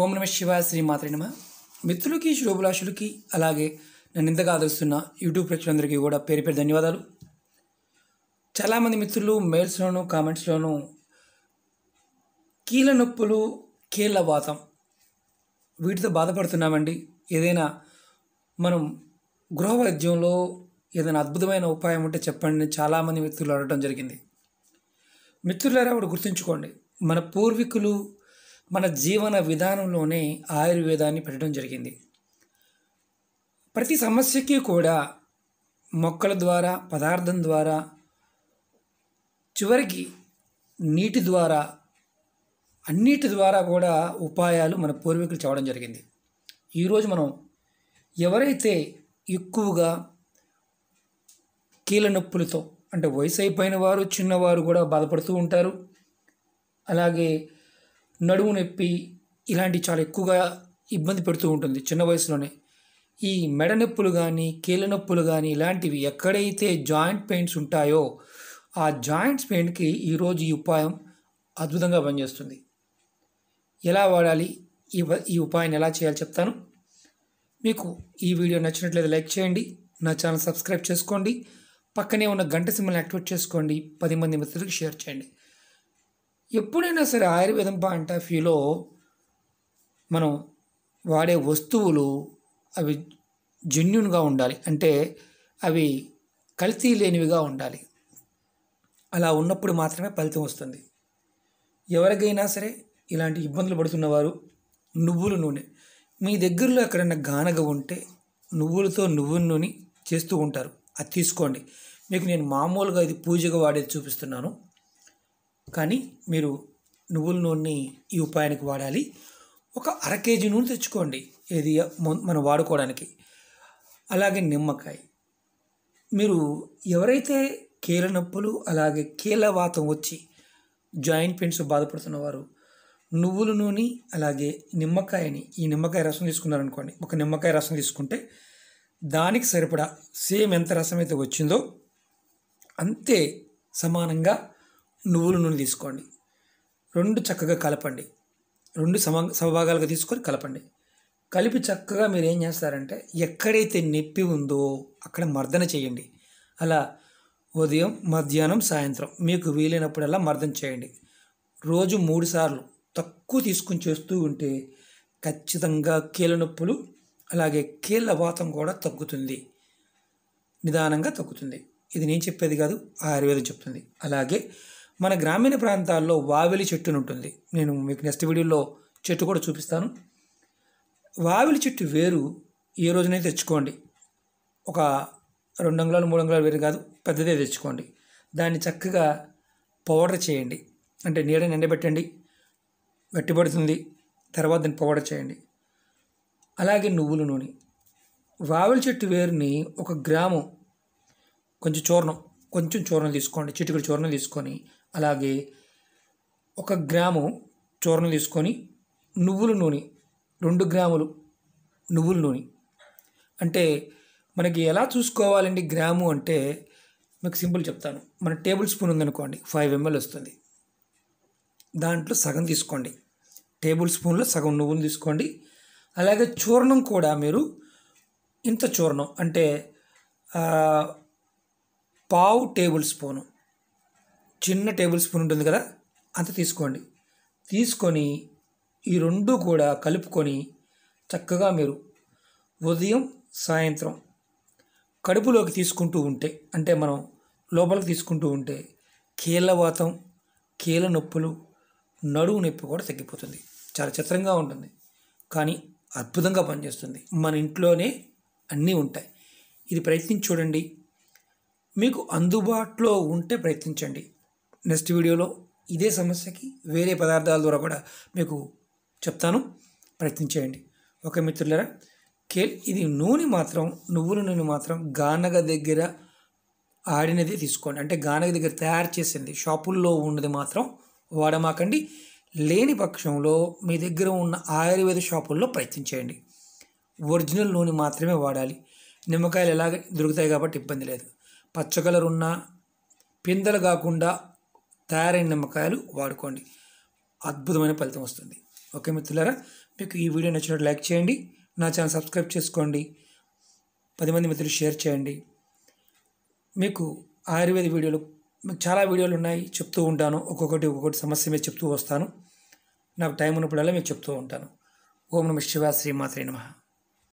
ఓం నమ శివ శ్రీ మాత్రే నమ మిత్రులకి శుభభిలాషులకి అలాగే నన్ను ఇంతగా ఆదరిస్తున్న యూట్యూబ్ ప్రేక్షకులందరికీ కూడా పేరు పేరు ధన్యవాదాలు చాలామంది మిత్రులు మెయిల్స్లోను కామెంట్స్లోను కీళ్ళ నొప్పులు కీళ్ళ వాతం వీటితో బాధపడుతున్నామండి ఏదైనా మనం గృహ వైద్యంలో ఏదైనా అద్భుతమైన ఉపాయం ఉంటే చెప్పండి చాలామంది మిత్రులు అడగడం జరిగింది మిత్రులారా ఒకటి గుర్తుంచుకోండి మన పూర్వీకులు మన జీవన విధానంలోనే ఆయుర్వేదాన్ని పెట్టడం జరిగింది ప్రతి సమస్యకి కూడా మొక్కల ద్వారా పదార్థం ద్వారా చివరికి నీటి ద్వారా అన్నిటి ద్వారా కూడా ఉపాయాలు మన పూర్వీకులు చెప్పడం జరిగింది ఈరోజు మనం ఎవరైతే ఎక్కువగా కీళ్ళ నొప్పులతో అంటే వయసు అయిపోయిన వారు చిన్నవారు కూడా బాధపడుతూ ఉంటారు అలాగే నడుము నొప్పి ఇలాంటి చాలా ఎక్కువగా ఇబ్బంది పెడుతూ ఉంటుంది చిన్న వయసులోనే ఈ మెడ నొప్పులు కానీ కీళ్ళ నొప్పులు కానీ ఇలాంటివి ఎక్కడైతే జాయింట్ పెయిన్స్ ఉంటాయో ఆ జాయింట్స్ పెయిన్కి ఈరోజు ఈ ఉపాయం అద్భుతంగా పనిచేస్తుంది ఎలా వాడాలి ఈ ఈ ఉపాయం ఎలా చేయాలి చెప్తాను మీకు ఈ వీడియో నచ్చినట్లయితే లైక్ చేయండి నా ఛానల్ సబ్స్క్రైబ్ చేసుకోండి పక్కనే ఉన్న గంట సింబల్ని యాక్టివేట్ చేసుకోండి పది మంది మిత్రులకు షేర్ చేయండి ఎప్పుడైనా సరే ఆయుర్వేదం పాయింట్ ఆఫ్ వ్యూలో మనం వాడే వస్తువులు అవి జెన్యున్గా ఉండాలి అంటే అవి కల్తీ లేనివిగా ఉండాలి అలా ఉన్నప్పుడు మాత్రమే ఫలితం వస్తుంది ఎవరికైనా సరే ఇలాంటి ఇబ్బందులు పడుతున్నవారు నువ్వుల నూనె మీ దగ్గరలో ఎక్కడైనా గానగ ఉంటే నువ్వులతో నువ్వుల నూనె చేస్తూ ఉంటారు అది తీసుకోండి మీకు నేను మామూలుగా ఇది పూజగా వాడేది చూపిస్తున్నాను కానీ మీరు నువ్వుల నూనెని ఈ ఉపాయానికి వాడాలి ఒక అర కేజీ నూనె తెచ్చుకోండి ఏది మనం వాడుకోవడానికి అలాగే నిమ్మకాయ మీరు ఎవరైతే కీళ్ళ నొప్పులు అలాగే కీళ్ళ వాతం వచ్చి జాయింట్ పెయిన్స్ బాధపడుతున్నవారు నువ్వుల నూనె అలాగే నిమ్మకాయని ఈ నిమ్మకాయ రసం తీసుకున్నారనుకోండి ఒక నిమ్మకాయ రసం తీసుకుంటే దానికి సరిపడా సేమ్ ఎంత రసం అయితే వచ్చిందో అంతే సమానంగా నువ్వుల నూనె తీసుకోండి రెండు చక్కగా కలపండి రెండు సమ సమభాగాలుగా తీసుకొని కలపండి కలిపి చక్కగా మీరు ఏం చేస్తారంటే ఎక్కడైతే నొప్పి ఉందో అక్కడ మర్దన చేయండి అలా ఉదయం మధ్యాహ్నం సాయంత్రం మీకు వీలైనప్పుడల్లా మర్దన చేయండి రోజు మూడు సార్లు తక్కువ తీసుకుని చేస్తూ ఉంటే ఖచ్చితంగా కీళ్ళ నొప్పులు అలాగే కీళ్ళ వాతం కూడా తగ్గుతుంది నిదానంగా తగ్గుతుంది ఇది నేను చెప్పేది కాదు ఆయుర్వేదం చెప్తుంది అలాగే మన గ్రామీణ ప్రాంతాల్లో వావిలి ఉంటుంది నేను మీకు నెక్స్ట్ వీడియోలో చెట్టు కూడా చూపిస్తాను వావిలి చెట్టు వేరు ఏ రోజునైతే తెచ్చుకోండి ఒక రెండు అంగుళాలు మూడు అంగుళాలు వేరు కాదు పెద్దదే తెచ్చుకోండి దాన్ని చక్కగా పౌడర్ చేయండి అంటే నీడని ఎండబెట్టండి గట్టిపడుతుంది తర్వాత దాన్ని పౌడర్ చేయండి అలాగే నువ్వుల నూనె వావిలి చెట్టు వేరుని ఒక గ్రాము కొంచెం చూర్ణం కొంచెం చూర్ణం తీసుకోండి చిటికడు చూర్ణం తీసుకొని అలాగే ఒక గ్రాము చూర్ణం తీసుకొని నువ్వుల నూనె రెండు గ్రాములు నువ్వుల నూనె అంటే మనకి ఎలా చూసుకోవాలండి గ్రాము అంటే మీకు సింపుల్ చెప్తాను మన టేబుల్ స్పూన్ ఉందనుకోండి ఫైవ్ ఎంఎల్ వస్తుంది దాంట్లో సగం తీసుకోండి టేబుల్ స్పూన్లో సగం నువ్వులు తీసుకోండి అలాగే చూర్ణం కూడా మీరు ఇంత చూర్ణం అంటే పావు టేబుల్ స్పూను చిన్న టేబుల్ స్పూన్ ఉంటుంది కదా అంత తీసుకోండి తీసుకొని ఈ రెండు కూడా కలుపుకొని చక్కగా మీరు ఉదయం సాయంత్రం కడుపులోకి తీసుకుంటూ ఉంటే అంటే మనం లోపలికి తీసుకుంటూ ఉంటే కీళ్ళవాతం కీళ్ళ నొప్పులు నడువు నొప్పి కూడా తగ్గిపోతుంది చాలా చిత్రంగా ఉంటుంది కానీ అద్భుతంగా పనిచేస్తుంది మన ఇంట్లోనే అన్నీ ఉంటాయి ఇది ప్రయత్నించి చూడండి మీకు అందుబాటులో ఉంటే ప్రయత్నించండి నెక్స్ట్ వీడియోలో ఇదే సమస్యకి వేరే పదార్థాల ద్వారా కూడా మీకు చెప్తాను ప్రయత్నించేయండి ఒక మిత్రులరా కేల్ ఇది నూనె మాత్రం నువ్వుల నూనె మాత్రం గానగ దగ్గర ఆడినది తీసుకోండి అంటే గానగ దగ్గర తయారు చేసింది షాపుల్లో ఉన్నది మాత్రం వాడమాకండి లేని పక్షంలో మీ దగ్గర ఉన్న ఆయుర్వేద షాపుల్లో ప్రయత్నించేయండి ఒరిజినల్ నూనె మాత్రమే వాడాలి నిమ్మకాయలు ఎలాగ దొరుకుతాయి కాబట్టి ఇబ్బంది లేదు పచ్చ కలర్ ఉన్న పిందలు కాకుండా తయారైన నిమ్మకాయలు వాడుకోండి అద్భుతమైన ఫలితం వస్తుంది ఓకే మిత్రులారా మీకు ఈ వీడియో నచ్చినట్టు లైక్ చేయండి నా ఛానల్ సబ్స్క్రైబ్ చేసుకోండి పది మంది మిత్రులు షేర్ చేయండి మీకు ఆయుర్వేద వీడియోలు మీకు చాలా వీడియోలు ఉన్నాయి చెప్తూ ఉంటాను ఒక్కొక్కటి ఒక్కొక్కటి సమస్య మీద చెప్తూ వస్తాను నాకు టైం ఉన్నప్పుడల్లా మీకు చెప్తూ ఉంటాను ఓం నమ శివ శ్రీమాత్రి నమ